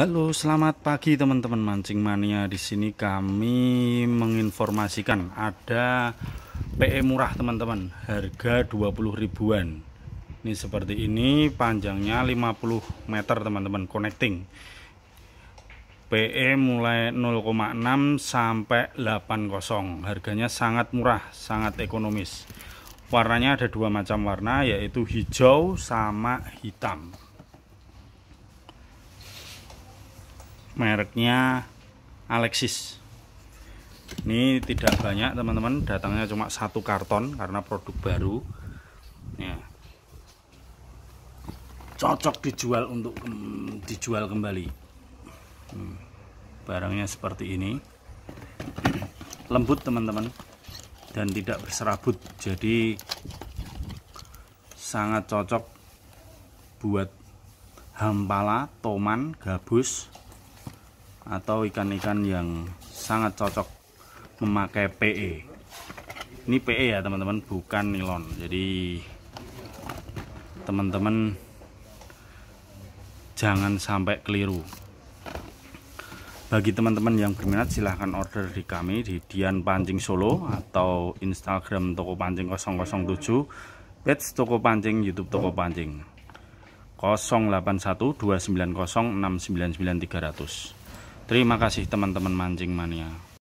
Halo, selamat pagi teman-teman mancing mania. Di sini kami menginformasikan ada PE murah teman-teman, harga 20 ribuan. Ini seperti ini, panjangnya 50 meter teman-teman, connecting. PE mulai 0,6 sampai 80. Harganya sangat murah, sangat ekonomis. Warnanya ada dua macam warna yaitu hijau sama hitam. mereknya Alexis ini tidak banyak teman-teman datangnya cuma satu karton karena produk baru ya. cocok dijual untuk dijual kembali hmm. barangnya seperti ini lembut teman-teman dan tidak berserabut jadi sangat cocok buat hampala, toman, gabus atau ikan-ikan yang sangat cocok memakai PE ini PE ya teman-teman bukan nilon jadi teman-teman jangan sampai keliru bagi teman-teman yang berminat silahkan order di kami di Dian Pancing Solo atau Instagram Toko Pancing 007 page Toko Pancing YouTube Toko Pancing 300 Terima kasih teman-teman mancing mania.